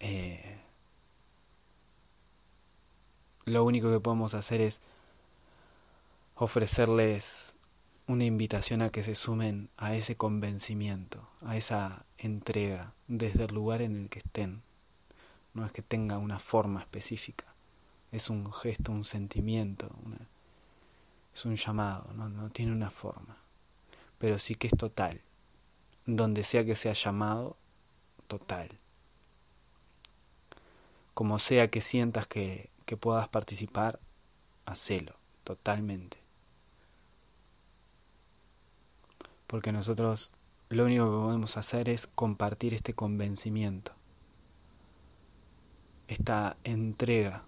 Eh, lo único que podemos hacer es ofrecerles una invitación a que se sumen a ese convencimiento, a esa entrega desde el lugar en el que estén. No es que tenga una forma específica, es un gesto, un sentimiento, es un llamado, no tiene una forma, pero sí que es total. Donde sea que sea llamado, total. Como sea que sientas que, que puedas participar, hacelo totalmente. Porque nosotros lo único que podemos hacer es compartir este convencimiento, esta entrega.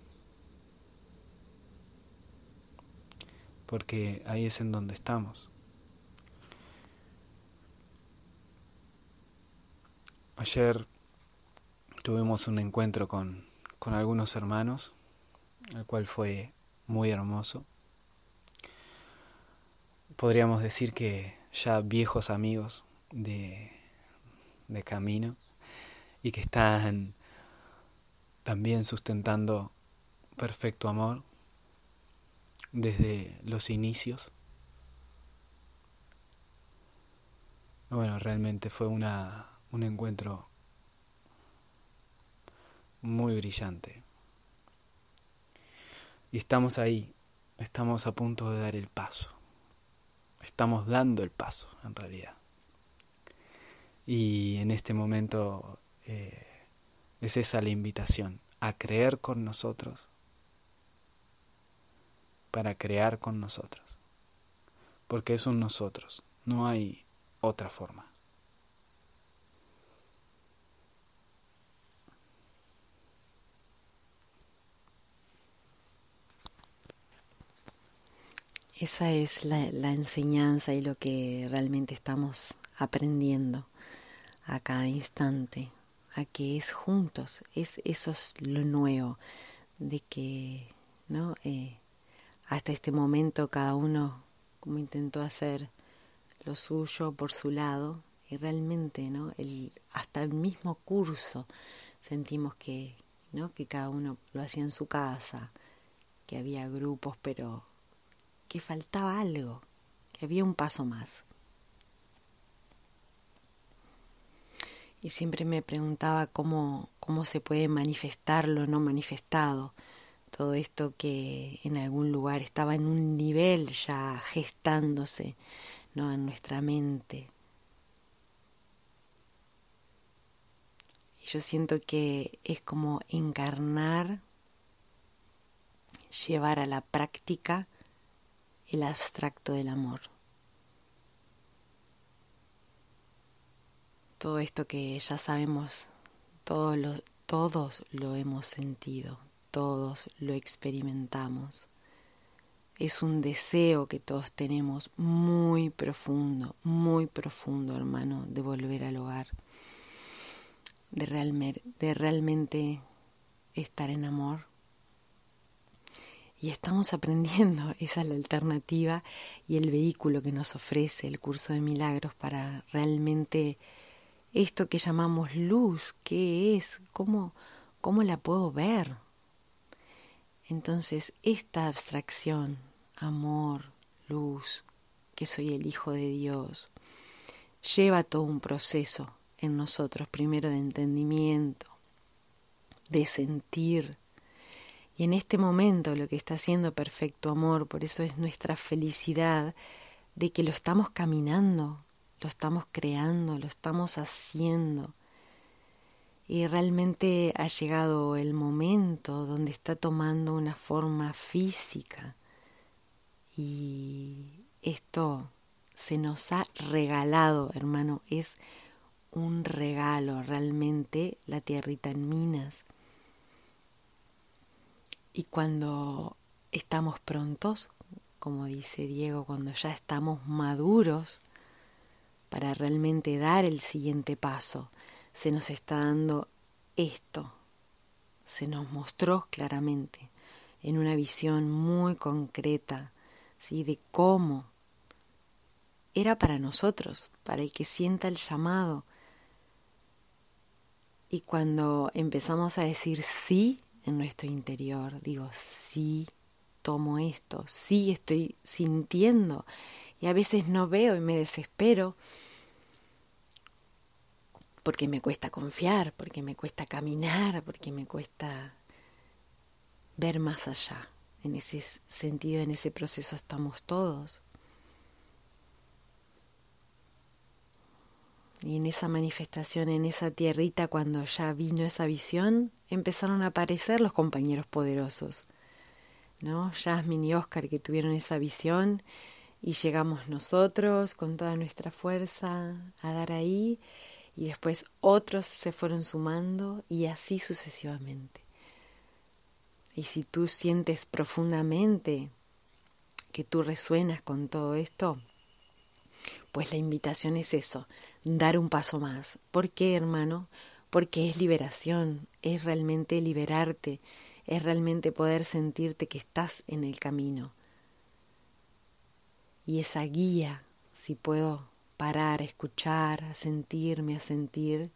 Porque ahí es en donde estamos. Ayer tuvimos un encuentro con, algunos hermanos, el cual fue muy hermoso. Podríamos decir que ya viejos amigos de, de camino y que están también sustentando perfecto amor desde los inicios. Bueno, realmente fue una un encuentro muy brillante. Y estamos ahí, estamos a punto de dar el paso. Estamos dando el paso, en realidad. Y en este momento eh, es esa la invitación, a creer con nosotros para crear con nosotros. Porque es un nosotros, no hay otra forma. Esa es la, enseñanza y lo que realmente estamos aprendiendo a cada instante, a que es juntos, es, eso es lo nuevo, de que ¿no? Eh, hasta este momento cada uno como intentó hacer lo suyo por su lado y realmente ¿no? hasta el mismo curso sentimos que, ¿no? que cada uno lo hacía en su casa, que había grupos pero que faltaba algo, que había un paso más. Y siempre me preguntaba cómo, cómo se puede manifestar lo no manifestado, todo esto que en algún lugar estaba en un nivel ya gestándose, en nuestra mente. Y yo siento que es como encarnar, llevar a la práctica el abstracto del amor. Todo esto que ya sabemos, todos lo, todos lo hemos sentido, todos lo experimentamos. Es un deseo que todos tenemos muy profundo, muy profundo, hermano, de volver al hogar, de, de realmente estar en amor y estamos aprendiendo. Esa es la alternativa y el vehículo que nos ofrece el curso de milagros para realmente esto que llamamos luz, ¿qué es? ¿Cómo, cómo la puedo ver? Entonces, esta abstracción, amor, luz, que soy el Hijo de Dios, lleva todo un proceso en nosotros, primero de entendimiento, de sentir, y en este momento lo que está haciendo perfecto amor, por eso es nuestra felicidad de que lo estamos caminando, lo estamos creando, lo estamos haciendo. Y realmente ha llegado el momento donde está tomando una forma física. Y esto se nos ha regalado, hermano, es un regalo realmente la tierrita en minas y cuando estamos prontos, como dice Diego, cuando ya estamos maduros para realmente dar el siguiente paso, se nos está dando esto, se nos mostró claramente en una visión muy concreta ¿sí? de cómo era para nosotros, para el que sienta el llamado. Y cuando empezamos a decir sí, en nuestro interior. Digo, sí, tomo esto, sí, estoy sintiendo y a veces no veo y me desespero porque me cuesta confiar, porque me cuesta caminar, porque me cuesta ver más allá. En ese sentido, en ese proceso estamos todos. Y en esa manifestación, en esa tierrita, cuando ya vino esa visión, empezaron a aparecer los compañeros poderosos. ¿no? Jasmine y Oscar que tuvieron esa visión y llegamos nosotros con toda nuestra fuerza a dar ahí y después otros se fueron sumando y así sucesivamente. Y si tú sientes profundamente que tú resuenas con todo esto, pues la invitación es eso, dar un paso más. ¿Por qué, hermano? Porque es liberación, es realmente liberarte, es realmente poder sentirte que estás en el camino. Y esa guía, si puedo parar a escuchar, a sentirme, a sentir,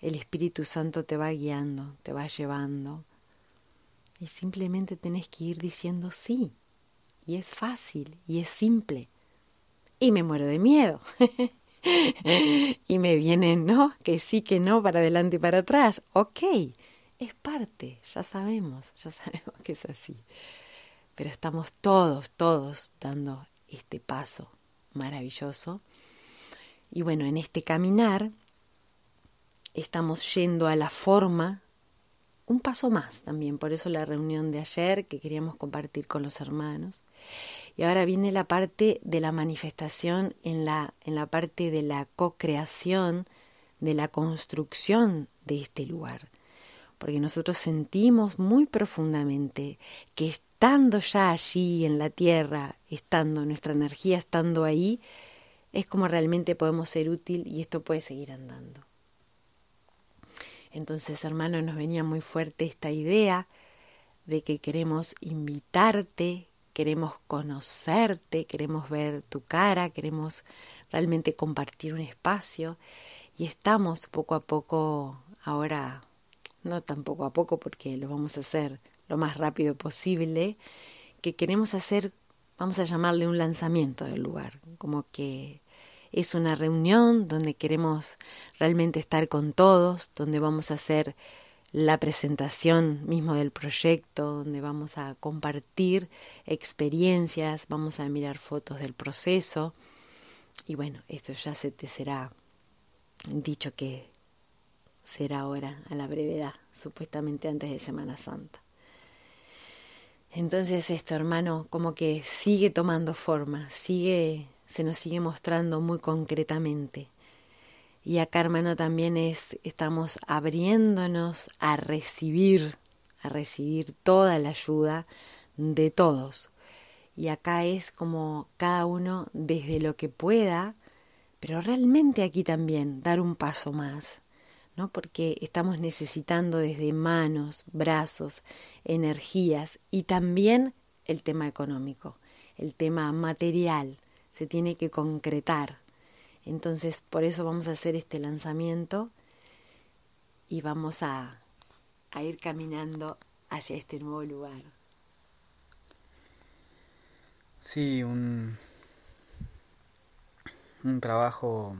el Espíritu Santo te va guiando, te va llevando. Y simplemente tenés que ir diciendo sí. Y es fácil y es simple y me muero de miedo. y me vienen, ¿no? Que sí, que no, para adelante y para atrás. Ok, es parte, ya sabemos, ya sabemos que es así. Pero estamos todos, todos dando este paso maravilloso. Y bueno, en este caminar estamos yendo a la forma un paso más también, por eso la reunión de ayer que queríamos compartir con los hermanos. Y ahora viene la parte de la manifestación en la, en la parte de la co-creación, de la construcción de este lugar. Porque nosotros sentimos muy profundamente que estando ya allí en la tierra, estando nuestra energía, estando ahí, es como realmente podemos ser útil y esto puede seguir andando. Entonces, hermano, nos venía muy fuerte esta idea de que queremos invitarte, queremos conocerte, queremos ver tu cara, queremos realmente compartir un espacio y estamos poco a poco ahora, no tan poco a poco porque lo vamos a hacer lo más rápido posible, que queremos hacer, vamos a llamarle un lanzamiento del lugar, como que es una reunión donde queremos realmente estar con todos, donde vamos a hacer la presentación mismo del proyecto, donde vamos a compartir experiencias, vamos a mirar fotos del proceso. Y bueno, esto ya se te será dicho que será ahora a la brevedad, supuestamente antes de Semana Santa. Entonces esto, hermano, como que sigue tomando forma, sigue se nos sigue mostrando muy concretamente. Y acá, hermano, también es, estamos abriéndonos a recibir, a recibir toda la ayuda de todos. Y acá es como cada uno desde lo que pueda, pero realmente aquí también dar un paso más, ¿no? Porque estamos necesitando desde manos, brazos, energías y también el tema económico, el tema material, se tiene que concretar. Entonces, por eso vamos a hacer este lanzamiento y vamos a, a ir caminando hacia este nuevo lugar. Sí, un, un trabajo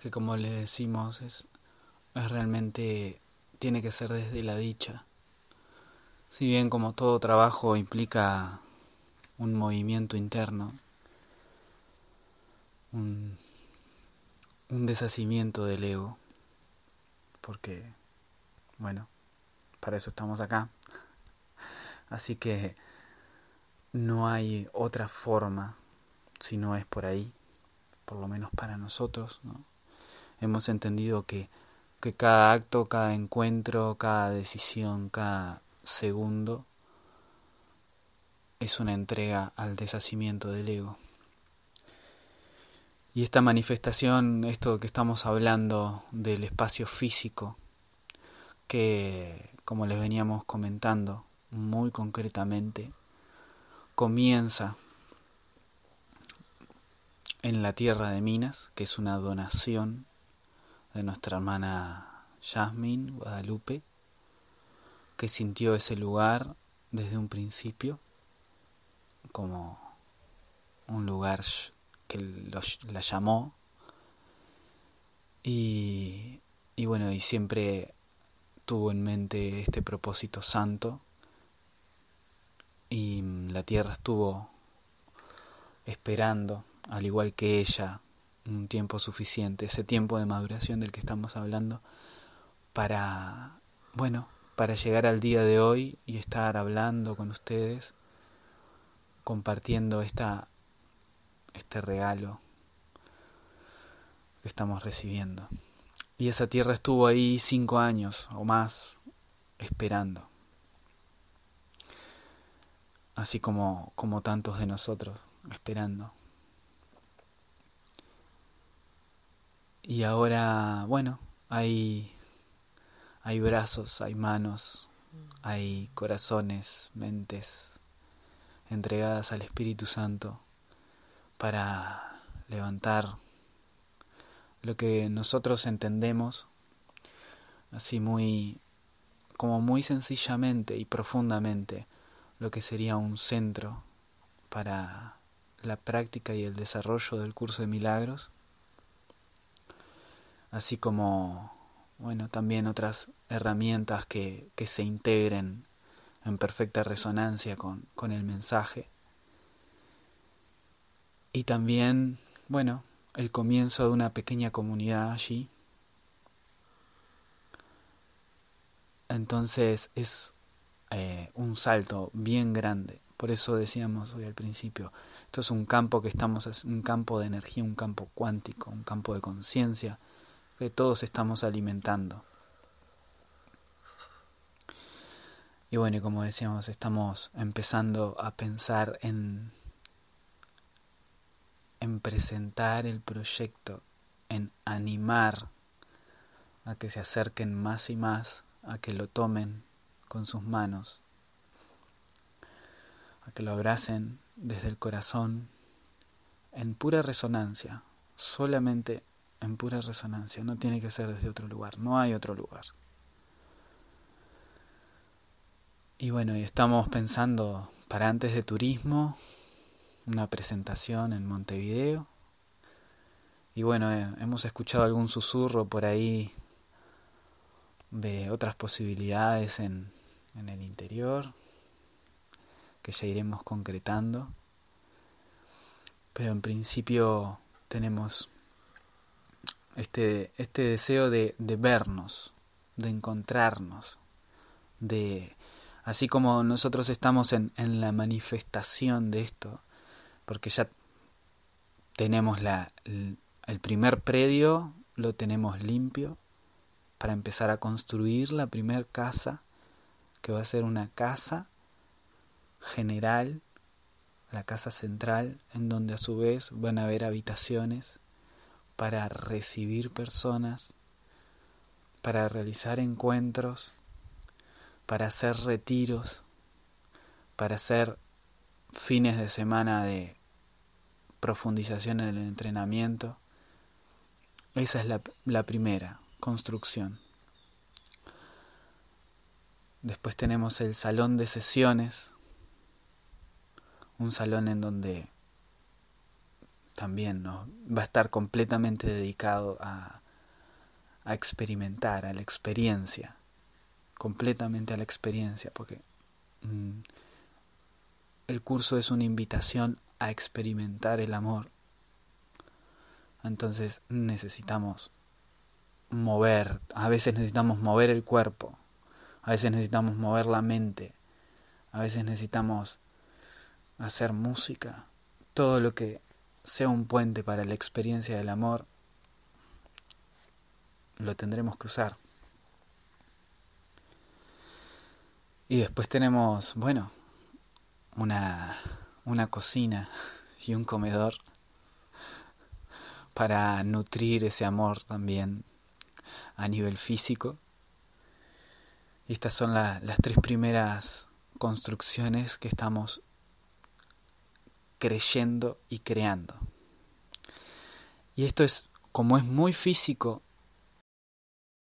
que como le decimos es, es realmente tiene que ser desde la dicha. Si bien como todo trabajo implica un movimiento interno, un, un deshacimiento del ego, porque, bueno, para eso estamos acá. Así que no hay otra forma si no es por ahí, por lo menos para nosotros. Hemos entendido que, que cada acto, cada encuentro, cada decisión, cada segundo es una entrega al deshacimiento del ego. Y esta manifestación, esto que estamos hablando del espacio físico, que como les veníamos comentando muy concretamente, comienza en la tierra de Minas, que es una donación de nuestra hermana Jasmine Guadalupe, que sintió ese lugar desde un principio como un lugar que la llamó. Y, y bueno, y siempre tuvo en mente este propósito santo. Y mm, la tierra estuvo esperando, al igual que ella, un tiempo suficiente, ese tiempo de maduración del que estamos hablando, para, bueno, para llegar al día de hoy y estar hablando con ustedes compartiendo esta, este regalo que estamos recibiendo. Y esa tierra estuvo ahí cinco años o más esperando. Así como, como tantos de nosotros esperando. Y ahora, bueno, hay, hay brazos, hay manos, mm. hay corazones, mentes, entregadas al Espíritu Santo para levantar lo que nosotros entendemos así muy como muy sencillamente y profundamente lo que sería un centro para la práctica y el desarrollo del curso de milagros, así como, bueno, también otras herramientas que, que se integren en perfecta resonancia con, el mensaje. Y también, bueno, el comienzo de una pequeña comunidad allí. Entonces es eh, un salto bien grande. Por eso decíamos hoy al principio, esto es un campo que estamos, un campo de energía, un campo cuántico, un campo de conciencia que todos estamos alimentando. Y bueno, como decíamos, estamos empezando a pensar en, en presentar el proyecto, en animar a que se acerquen más y más, a que lo tomen con sus manos, a que lo abracen desde el corazón, en pura resonancia, solamente en pura resonancia, no tiene que ser desde otro lugar, no hay otro lugar. Y bueno, y estamos pensando para antes de turismo, una presentación en Montevideo. Y bueno, eh, hemos escuchado algún susurro por ahí de otras posibilidades en, el interior, que ya iremos concretando. Pero en principio tenemos este, este deseo de, de vernos, de encontrarnos, de así como nosotros estamos en, la manifestación de esto, porque ya tenemos la, el primer predio, lo tenemos limpio para empezar a construir la primer casa, que va a ser una casa general, la casa central, en donde a su vez van a haber habitaciones para recibir personas, para realizar encuentros, para hacer retiros, para hacer fines de semana de profundización en el entrenamiento. Esa es la, primera, construcción. Después tenemos el salón de sesiones, un salón en donde también va a estar completamente dedicado a experimentar, a la experiencia, completamente a la experiencia, porque mm, el curso es una invitación a experimentar el amor. Entonces necesitamos mover, a veces necesitamos mover el cuerpo, a veces necesitamos mover la mente, a veces necesitamos hacer música, todo lo que sea un puente para la experiencia del amor, lo tendremos que usar. Y después tenemos, bueno, una, una cocina y un comedor para nutrir ese amor también a nivel físico. estas son las tres primeras construcciones que estamos creyendo y creando. Y esto es, como es muy físico